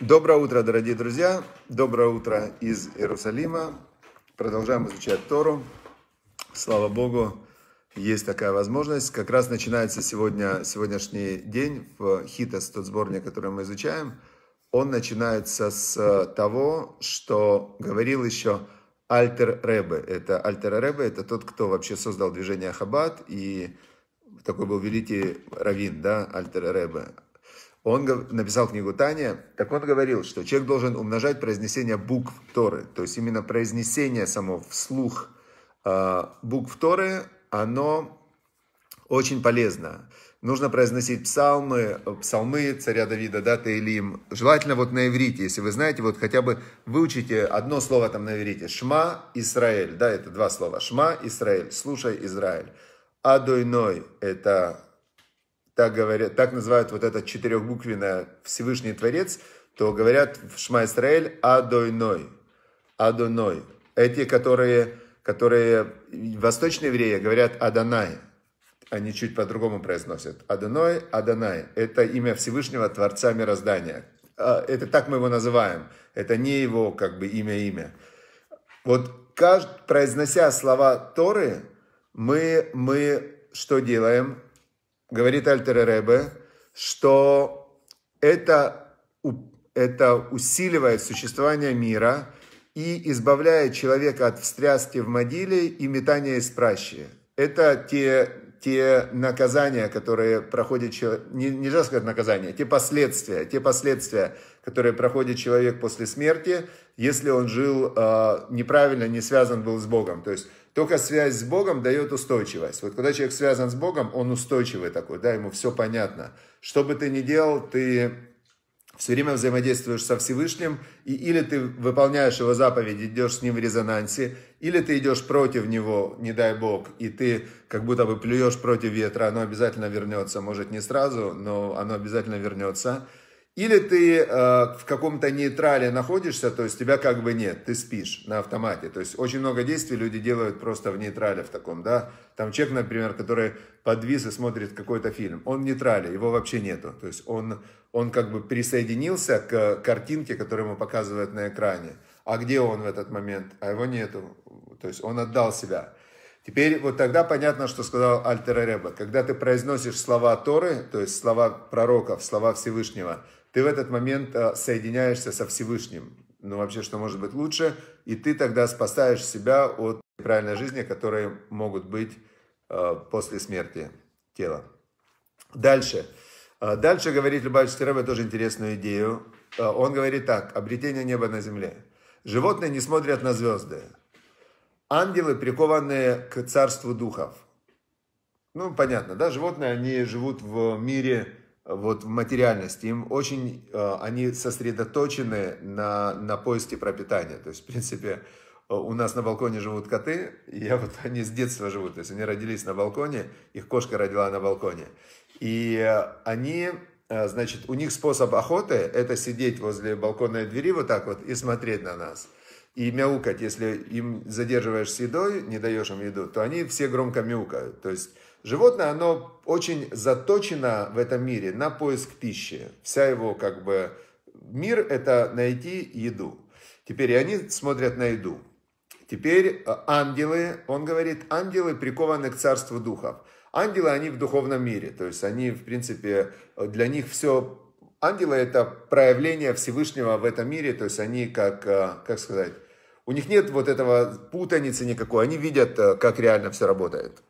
Доброе утро, дорогие друзья! Доброе утро из Иерусалима. Продолжаем изучать Тору. Слава Богу, есть такая возможность. Как раз начинается сегодня, сегодняшний день в Хитас, тот сборник, который мы изучаем. Он начинается с того, что говорил еще Альтер Ребе. Это Альтер Ребе, это тот, кто вообще создал движение Хаббат и такой был великий раввин, да, Альтер Ребе он написал книгу Таня, так он говорил, что человек должен умножать произнесение букв Торы, то есть именно произнесение само вслух а, букв Торы, оно очень полезно. Нужно произносить псалмы, э, псалмы царя Давида, да, Таилим. Желательно вот на иврите, если вы знаете, вот хотя бы выучите одно слово там на иврите. Шма, Израиль, да, это два слова. Шма, Израиль, слушай, Израиль. Адойной – это так, говорят, так называют вот это четырехбуквенное Всевышний Творец, то говорят в Шма Исраэль Адойной. Адойной. Эти, которые, которые восточные евреи говорят Адонай. Они чуть по-другому произносят. Адоной, Адонай. Это имя Всевышнего Творца Мироздания. А, это так мы его называем. Это не его как бы имя-имя. Вот произнося слова Торы, мы, мы что делаем? говорит Альтер Ребе, что это, это усиливает существование мира и избавляет человека от встряски в могиле и метания из пращи. Это те, те наказания, которые проходит человек, не, нельзя сказать наказания, те последствия, те последствия, которые проходит человек после смерти, если он жил э, неправильно, не связан был с Богом. То есть только связь с Богом дает устойчивость. Вот когда человек связан с Богом, он устойчивый такой, да, ему все понятно. Что бы ты ни делал, ты все время взаимодействуешь со Всевышним, и или ты выполняешь его заповеди, идешь с ним в резонансе, или ты идешь против него, не дай бог, и ты как будто бы плюешь против ветра, оно обязательно вернется, может не сразу, но оно обязательно вернется. Или ты э, в каком-то нейтрале находишься, то есть тебя как бы нет, ты спишь на автомате. То есть очень много действий люди делают просто в нейтрале в таком, да. Там человек, например, который подвис и смотрит какой-то фильм, он в нейтрале, его вообще нету. То есть он, он как бы присоединился к картинке, которую ему показывают на экране. А где он в этот момент? А его нету. То есть он отдал себя. Теперь вот тогда понятно, что сказал Альтер Реба. Когда ты произносишь слова Торы, то есть слова пророков, слова Всевышнего – ты в этот момент э, соединяешься со Всевышним. Ну, вообще, что может быть лучше? И ты тогда спасаешь себя от правильной жизни, которые могут быть э, после смерти тела. Дальше. Э, дальше говорит Любовь Тереба тоже интересную идею. Он говорит так. Обретение неба на земле. Животные не смотрят на звезды. Ангелы, прикованные к царству духов. Ну, понятно, да, животные, они живут в мире вот в материальности, им очень, э, они сосредоточены на, на поиске пропитания. То есть, в принципе, э, у нас на балконе живут коты, и я вот, они с детства живут, то есть они родились на балконе, их кошка родила на балконе. И они, э, значит, у них способ охоты – это сидеть возле балконной двери вот так вот и смотреть на нас. И мяукать, если им задерживаешь с едой, не даешь им еду, то они все громко мяукают. То есть Животное, оно очень заточено в этом мире на поиск пищи. Вся его как бы мир – это найти еду. Теперь и они смотрят на еду. Теперь э, ангелы, он говорит, ангелы прикованы к царству духов. Ангелы, они в духовном мире, то есть они, в принципе, э, для них все... Ангелы – это проявление Всевышнего в этом мире, то есть они как, э, как сказать, у них нет вот этого путаницы никакой, они видят, как реально все работает.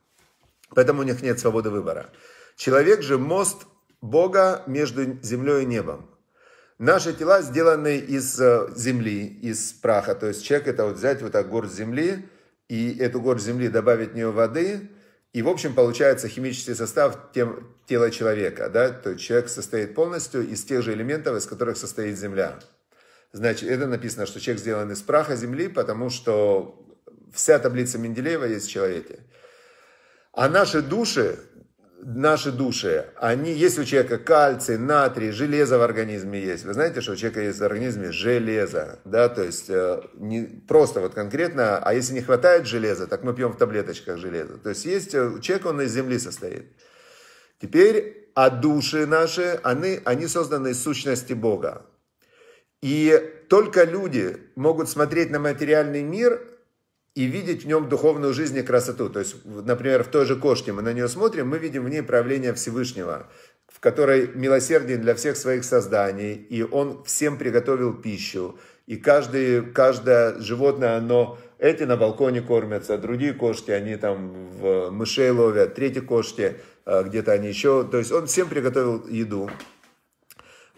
Поэтому у них нет свободы выбора. Человек же мост Бога между землей и небом. Наши тела сделаны из э, земли, из праха. То есть человек это вот взять вот так горсть земли, и эту горсть земли добавить в нее воды, и, в общем, получается химический состав тем, тела человека. Да? То есть человек состоит полностью из тех же элементов, из которых состоит земля. Значит, это написано, что человек сделан из праха земли, потому что вся таблица Менделеева есть в человеке. А наши души, наши души, они, если у человека кальций, натрий, железо в организме есть, вы знаете, что у человека есть в организме железо, да, то есть э, не, просто вот конкретно, а если не хватает железа, так мы пьем в таблеточках железо. То есть есть, э, у человека он из земли состоит. Теперь, а души наши, они, они созданы из сущности Бога. И только люди могут смотреть на материальный мир и видеть в нем духовную жизнь и красоту. То есть, например, в той же кошке мы на нее смотрим, мы видим в ней правление Всевышнего, в которой милосердие для всех своих созданий, и он всем приготовил пищу. И каждый, каждое животное, оно, эти на балконе кормятся, другие кошки, они там в мышей ловят, третьи кошки, э, где-то они еще. То есть он всем приготовил еду.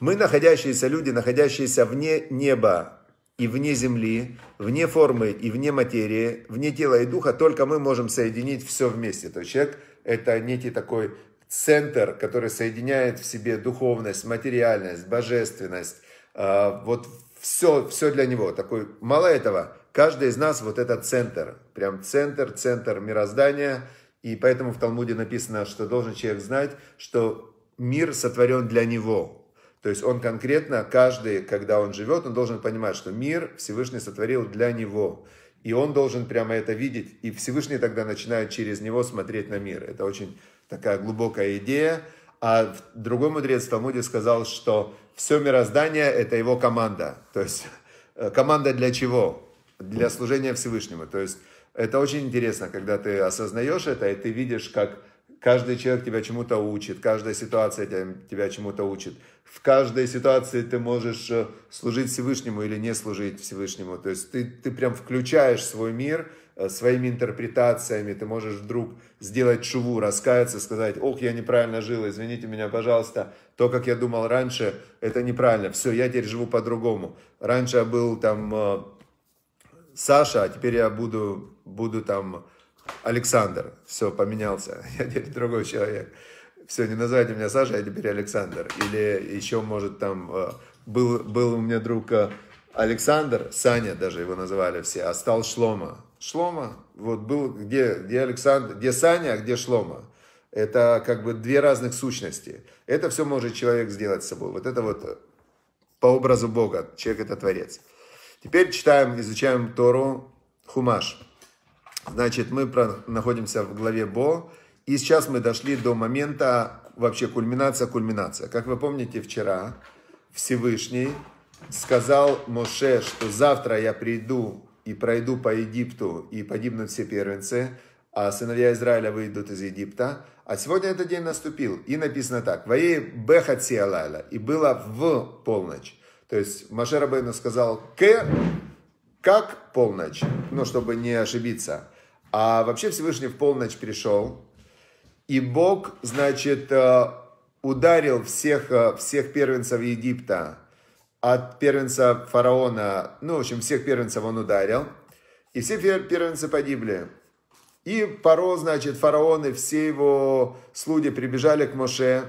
Мы, находящиеся люди, находящиеся вне неба, и вне земли, вне формы и вне материи, вне тела и духа, только мы можем соединить все вместе. То есть человек – это некий такой центр, который соединяет в себе духовность, материальность, божественность. А, вот все, все для него. Такой, мало этого, каждый из нас вот этот центр. Прям центр, центр мироздания. И поэтому в Талмуде написано, что должен человек знать, что мир сотворен для него то есть он конкретно, каждый, когда он живет, он должен понимать, что мир Всевышний сотворил для него. И он должен прямо это видеть. И Всевышний тогда начинает через него смотреть на мир. Это очень такая глубокая идея. А другой мудрец в Талмуде сказал, что все мироздание – это его команда. То есть э, команда для чего? Для служения Всевышнему. То есть это очень интересно, когда ты осознаешь это, и ты видишь, как Каждый человек тебя чему-то учит, каждая ситуация тебя, тебя чему-то учит. В каждой ситуации ты можешь э, служить Всевышнему или не служить Всевышнему. То есть ты, ты прям включаешь свой мир э, своими интерпретациями, ты можешь вдруг сделать шуву, раскаяться, сказать, ох, я неправильно жил, извините меня, пожалуйста, то, как я думал раньше, это неправильно, все, я теперь живу по-другому. Раньше я был там э, Саша, а теперь я буду, буду там Александр. Все, поменялся. Я теперь другой человек. Все, не называйте меня Саша, я теперь Александр. Или еще, может, там... Э, был, был у меня друг э, Александр, Саня даже его называли все, а стал Шлома. Шлома, вот был, где, где Александр, где Саня, а где Шлома. Это как бы две разных сущности. Это все может человек сделать с собой. Вот это вот э, по образу Бога. Человек это творец. Теперь читаем, изучаем Тору Хумаш. Значит, мы про находимся в главе Бо, и сейчас мы дошли до момента вообще кульминация, кульминация. Как вы помните, вчера Всевышний сказал Моше, что завтра я приду и пройду по Египту, и погибнут все первенцы, а сыновья Израиля выйдут из Египта. А сегодня этот день наступил, и написано так, воей бехат и было в полночь». То есть Маше Рабейну сказал «к», как полночь, ну, чтобы не ошибиться. А вообще Всевышний в полночь пришел, и Бог, значит, э, ударил всех, э, всех первенцев Египта, от первенца фараона, ну, в общем, всех первенцев он ударил, и все первенцы погибли. И Паро, значит, фараоны все его слуги прибежали к Моше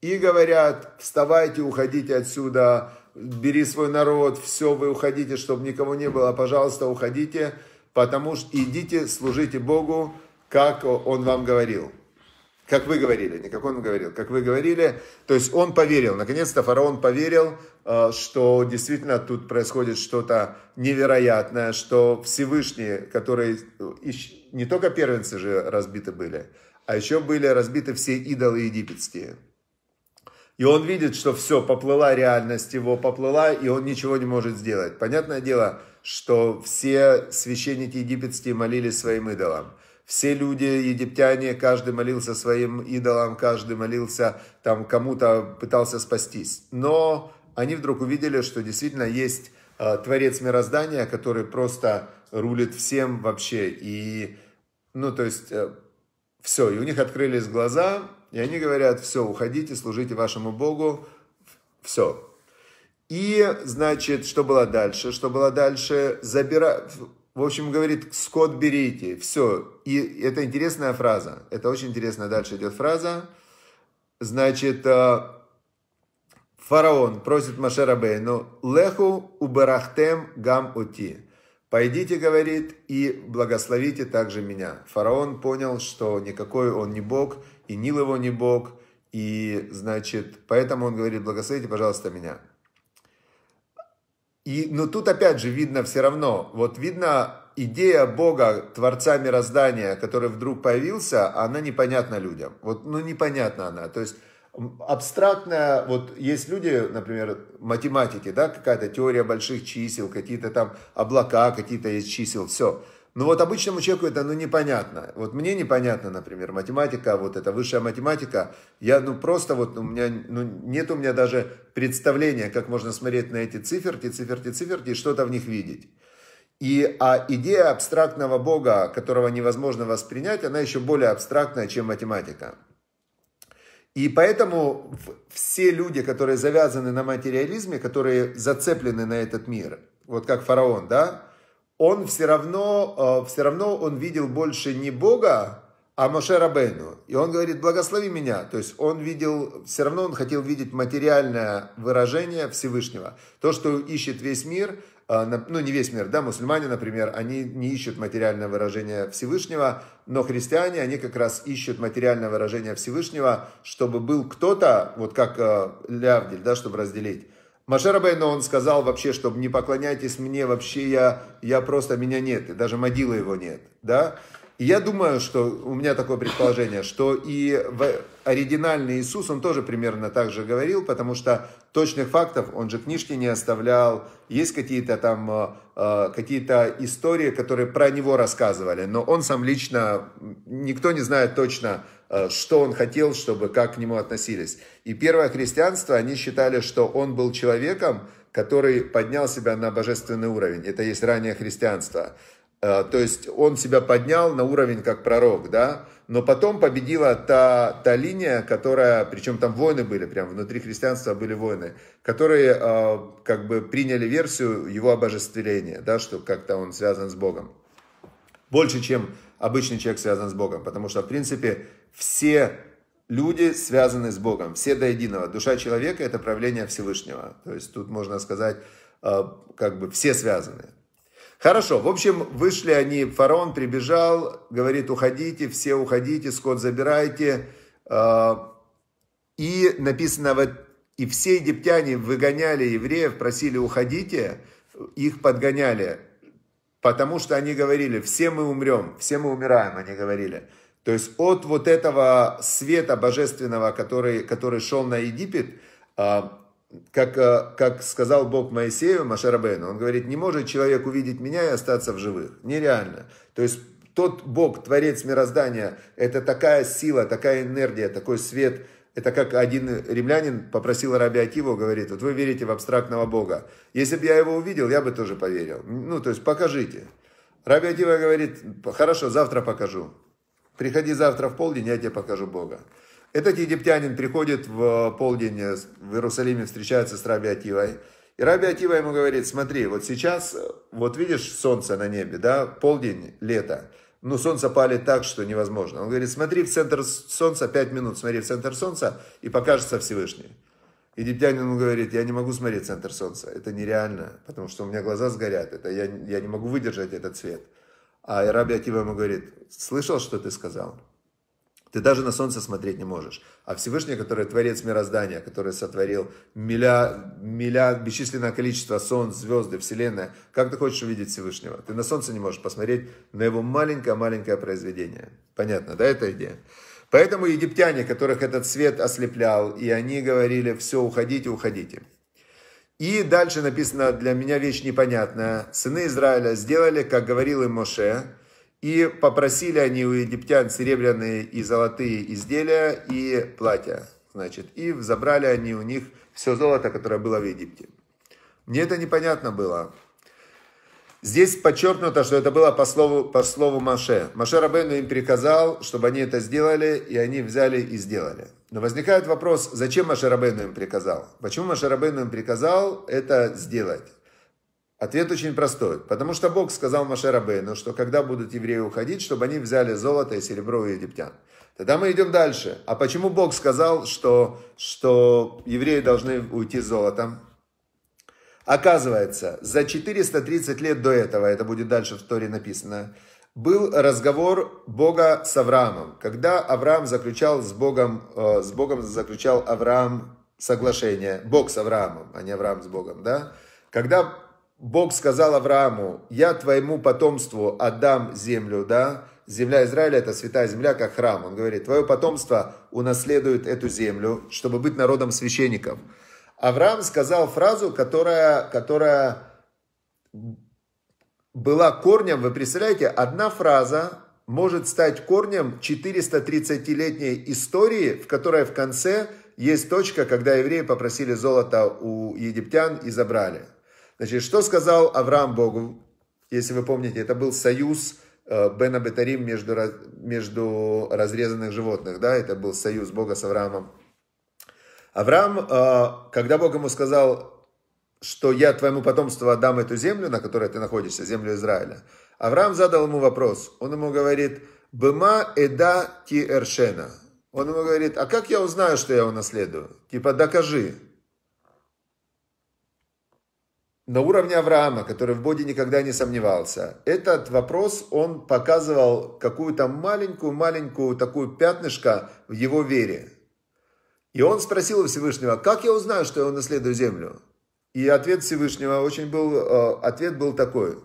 и говорят, вставайте, уходите отсюда, бери свой народ, все, вы уходите, чтобы никого не было, пожалуйста, уходите, потому что идите, служите Богу, как Он вам говорил. Как вы говорили, не как он говорил, как вы говорили. То есть он поверил, наконец-то фараон поверил, э, что действительно тут происходит что-то невероятное, что Всевышние, которые э, не только первенцы же разбиты были, а еще были разбиты все идолы египетские. И он видит, что все, поплыла реальность его, поплыла, и он ничего не может сделать. Понятное дело, что все священники египетские молились своим идолам. Все люди, египтяне, каждый молился своим идолам, каждый молился, там, кому-то пытался спастись. Но они вдруг увидели, что действительно есть э, творец мироздания, который просто рулит всем вообще. И, ну, то есть, э, все, и у них открылись глаза, и они говорят, все, уходите, служите вашему Богу, все. И, значит, что было дальше? Что было дальше? Забира... В общем, говорит, скот берите, все. И это интересная фраза. Это очень интересная дальше идет фраза. Значит, э, фараон просит Машера Бейну, леху уберахтем гам ути. «Пойдите, — говорит, — и благословите также меня». Фараон понял, что никакой он не Бог, и Нил его не Бог, и, значит, поэтому он говорит, благословите, пожалуйста, меня. И, но тут опять же видно все равно, вот видно идея Бога, Творца мироздания, который вдруг появился, она непонятна людям. Вот, ну, непонятна она. То есть абстрактная, вот есть люди, например, математики, да, какая-то теория больших чисел, какие-то там облака, какие-то есть чисел, все. Но ну, вот обычному человеку это ну, непонятно. Вот мне непонятно, например, математика, вот эта высшая математика. Я ну просто вот у меня, ну нет у меня даже представления, как можно смотреть на эти циферки, циферки, циферки и что-то в них видеть. И, а идея абстрактного Бога, которого невозможно воспринять, она еще более абстрактная, чем математика. И поэтому все люди, которые завязаны на материализме, которые зацеплены на этот мир, вот как фараон, да, он все равно, э, все равно он видел больше не Бога, а Моше Рабейну. И он говорит, благослови меня. То есть он видел, все равно он хотел видеть материальное выражение Всевышнего. То, что ищет весь мир, Э, ну не весь мир, да, мусульмане, например, они не ищут материальное выражение Всевышнего, но христиане, они как раз ищут материальное выражение Всевышнего, чтобы был кто-то, вот как э, Лявдиль, да, чтобы разделить. Машер Абейно, он сказал вообще, чтобы не поклоняйтесь мне, вообще я, я просто, меня нет, и даже могилы его нет, да. И я думаю, что у меня такое предположение, что и оригинальный Иисус, он тоже примерно так же говорил, потому что точных фактов он же книжки не оставлял, есть какие-то там э, э, какие-то истории, которые про него рассказывали, но он сам лично, никто не знает точно, э, что он хотел, чтобы как к нему относились. И первое христианство, они считали, что он был человеком, который поднял себя на божественный уровень. Это есть раннее христианство. Э, то есть он себя поднял на уровень как пророк, да, но потом победила та, та линия, которая, причем там войны были, прям внутри христианства были войны, которые э, как бы приняли версию его обожествления, да, что как-то он связан с Богом. Больше, чем обычный человек связан с Богом, потому что, в принципе, все люди связаны с Богом, все до единого. Душа человека – это правление Всевышнего. То есть тут можно сказать, э, как бы все связаны. Хорошо, в общем, вышли они, фараон прибежал, говорит, уходите, все уходите, скот забирайте. А, и написано, вот, и все египтяне выгоняли евреев, просили уходите, их подгоняли, потому что они говорили, все мы умрем, все мы умираем, они говорили. То есть от вот этого света божественного, который, который шел на Египет, а, как, э, как сказал Бог Моисею, Машарабейну, он говорит, не может человек увидеть меня и остаться в живых. Нереально. То есть тот Бог, Творец мироздания, это такая сила, такая энергия, такой свет. Это как один римлянин попросил раби Акиву, говорит, вот вы верите в абстрактного Бога. Если бы я его увидел, я бы тоже поверил. Ну, то есть покажите. Раби Акива говорит, хорошо, завтра покажу. Приходи завтра в полдень, я тебе покажу Бога. Этот египтянин приходит в э, полдень э, в Иерусалиме, встречается с Раби Ативой. И Раби Атива ему говорит, смотри, вот сейчас, э, вот видишь солнце на небе, да, полдень, лето. Но солнце палит так, что невозможно. Он говорит, смотри в центр солнца, пять минут смотри в центр солнца, и покажется Всевышний. Египтянин ему говорит, я не могу смотреть центр солнца, это нереально, потому что у меня глаза сгорят, это я, я не могу выдержать этот цвет. А Раби Атива ему говорит, слышал, что ты сказал? Ты даже на солнце смотреть не можешь. А Всевышний, который творец мироздания, который сотворил миллиард, миллиард, бесчисленное количество солнц, звезды, вселенная, как ты хочешь увидеть Всевышнего? Ты на солнце не можешь посмотреть на его маленькое-маленькое произведение. Понятно, да, эта идея? Поэтому египтяне, которых этот свет ослеплял, и они говорили, все, уходите, уходите. И дальше написано, для меня вещь непонятная. Сыны Израиля сделали, как говорил им Моше, и попросили они у египтян серебряные и золотые изделия и платья. Значит, и забрали они у них все золото, которое было в Египте. Мне это непонятно было. Здесь подчеркнуто, что это было по слову, по слову Маше. Маше Рабену им приказал, чтобы они это сделали, и они взяли и сделали. Но возникает вопрос, зачем Маше Рабену им приказал? Почему Маше Рабену им приказал это сделать? Ответ очень простой. Потому что Бог сказал Маше Рабейну, что когда будут евреи уходить, чтобы они взяли золото и серебро у египтян. Тогда мы идем дальше. А почему Бог сказал, что, что евреи должны уйти с золотом? Оказывается, за 430 лет до этого, это будет дальше в Торе написано, был разговор Бога с Авраамом. Когда Авраам заключал с Богом, э, с Богом заключал Авраам соглашение, Бог с Авраамом, а не Авраам с Богом, да? Когда Бог сказал Аврааму, я твоему потомству отдам землю, да? Земля Израиля – это святая земля, как храм. Он говорит, твое потомство унаследует эту землю, чтобы быть народом священников. Авраам сказал фразу, которая, которая была корнем, вы представляете, одна фраза может стать корнем 430-летней истории, в которой в конце есть точка, когда евреи попросили золото у египтян и забрали – Значит, что сказал Авраам Богу? Если вы помните, это был союз э, Бена Бетарим между, между разрезанных животных, да, это был союз Бога с Авраамом. Авраам, э, когда Бог ему сказал, что я твоему потомству отдам эту землю, на которой ты находишься, землю Израиля, Авраам задал ему вопрос. Он ему говорит, «Быма эда ти эршена». Он ему говорит, а как я узнаю, что я унаследую? Типа, докажи на уровне Авраама, который в Боге никогда не сомневался, этот вопрос он показывал какую-то маленькую-маленькую такую пятнышко в его вере. И он спросил у Всевышнего, как я узнаю, что я унаследую землю? И ответ Всевышнего очень был, э, ответ был такой.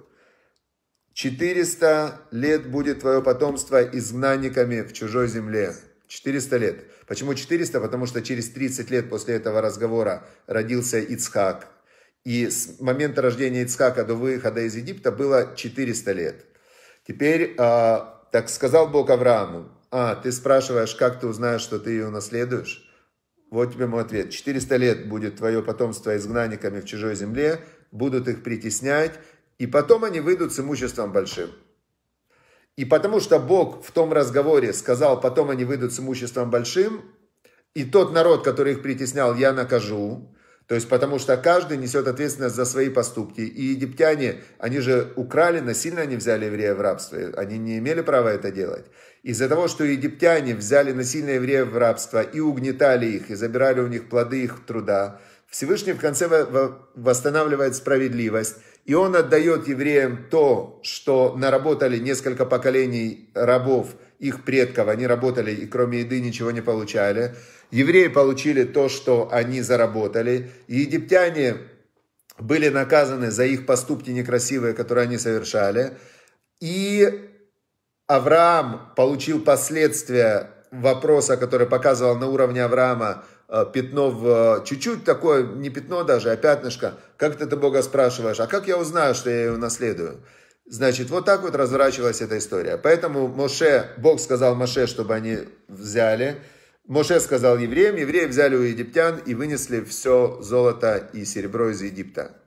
400 лет будет твое потомство изгнанниками в чужой земле. 400 лет. Почему 400? Потому что через 30 лет после этого разговора родился Ицхак, и с момента рождения Ицхака до выхода из Египта было 400 лет. Теперь, а, так сказал Бог Аврааму, а, ты спрашиваешь, как ты узнаешь, что ты ее наследуешь? Вот тебе мой ответ. 400 лет будет твое потомство изгнанниками в чужой земле, будут их притеснять, и потом они выйдут с имуществом большим. И потому что Бог в том разговоре сказал, потом они выйдут с имуществом большим, и тот народ, который их притеснял, я накажу, то есть, потому что каждый несет ответственность за свои поступки. И египтяне, они же украли, насильно они взяли еврея в рабство. Они не имели права это делать. Из-за того, что египтяне взяли насильно евреев в рабство и угнетали их, и забирали у них плоды их труда, Всевышний в конце восстанавливает справедливость. И он отдает евреям то, что наработали несколько поколений рабов, их предков. Они работали и кроме еды ничего не получали. Евреи получили то, что они заработали. И египтяне были наказаны за их поступки некрасивые, которые они совершали. И Авраам получил последствия вопроса, который показывал на уровне Авраама э, пятно в э, чуть-чуть такое, не пятно даже, а пятнышко. Как ты, ты Бога спрашиваешь, а как я узнаю, что я ее наследую? Значит, вот так вот разворачивалась эта история. Поэтому Моше, Бог сказал Моше, чтобы они взяли. Моше сказал евреям, евреи взяли у египтян и вынесли все золото и серебро из Египта.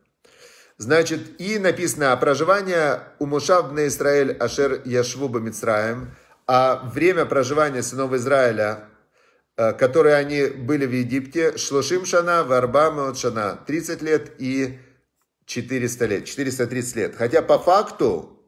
Значит, и написано, о «А проживании у Мушав на Израиль Ашер Яшвуба Мицраем, а время проживания сынов Израиля, э, которые они были в Египте, Шлушим Шана, Варбам Шана, 30 лет и 400 лет, 430 лет. Хотя по факту,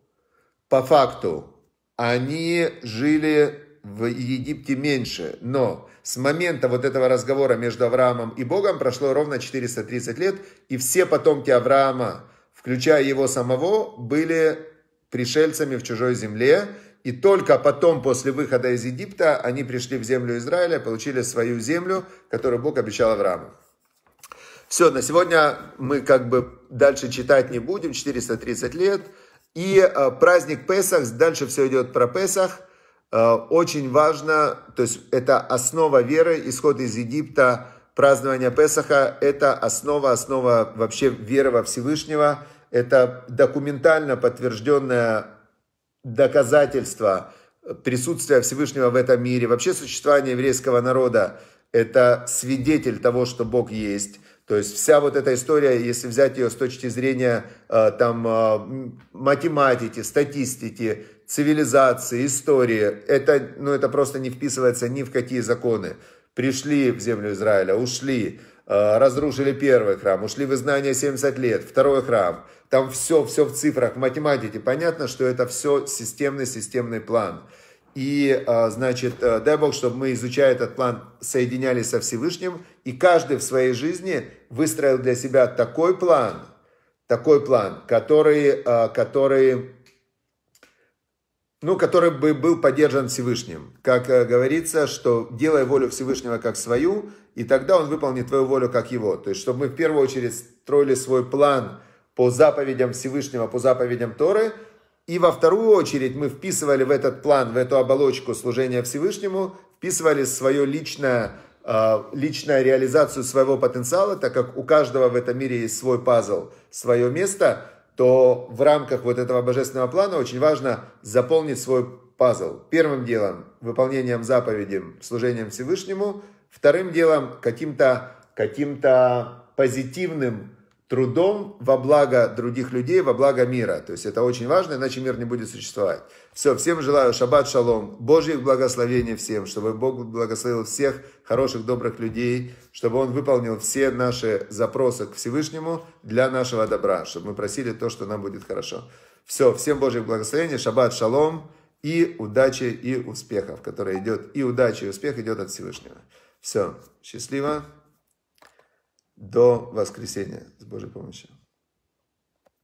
по факту, они жили в Египте меньше. Но с момента вот этого разговора между Авраамом и Богом прошло ровно 430 лет, и все потомки Авраама, включая его самого, были пришельцами в чужой земле, и только потом, после выхода из Египта, они пришли в землю Израиля, получили свою землю, которую Бог обещал Аврааму. Все, на сегодня мы как бы дальше читать не будем, 430 лет. И э, праздник Песах, дальше все идет про Песах. Э, очень важно, то есть это основа веры, исход из Египта, празднование Песаха, это основа, основа вообще веры во Всевышнего, это документально подтвержденное доказательство присутствия Всевышнего в этом мире. Вообще существование еврейского народа – это свидетель того, что Бог есть. То есть вся вот эта история, если взять ее с точки зрения э, там, э, математики, статистики, цивилизации, истории, это, ну, это просто не вписывается ни в какие законы. Пришли в землю Израиля, ушли, э, разрушили первый храм, ушли в изгнание 70 лет, второй храм. Там все, все в цифрах, в математике. Понятно, что это все системный, системный план. И, э, значит, э, дай Бог, чтобы мы, изучая этот план, соединялись со Всевышним, и каждый в своей жизни выстроил для себя такой план, такой план, который, который ну, который бы был поддержан Всевышним. Как э, говорится, что делай волю Всевышнего как свою, и тогда он выполнит твою волю как его. То есть, чтобы мы в первую очередь строили свой план по заповедям Всевышнего, по заповедям Торы, и во вторую очередь мы вписывали в этот план, в эту оболочку служения Всевышнему, вписывали свое личное, э, личную реализацию своего потенциала, так как у каждого в этом мире есть свой пазл, свое место – то в рамках вот этого божественного плана очень важно заполнить свой пазл. Первым делом выполнением заповеди, служением Всевышнему. Вторым делом каким-то каким, -то, каким -то позитивным трудом во благо других людей, во благо мира. То есть это очень важно, иначе мир не будет существовать. Все, всем желаю шаббат шалом, Божьих благословений всем, чтобы Бог благословил всех хороших, добрых людей, чтобы Он выполнил все наши запросы к Всевышнему для нашего добра, чтобы мы просили то, что нам будет хорошо. Все, всем Божьих благословений, шаббат шалом и удачи и успехов, который идет, и удачи и успех идет от Всевышнего. Все, счастливо до воскресения с Божьей помощью.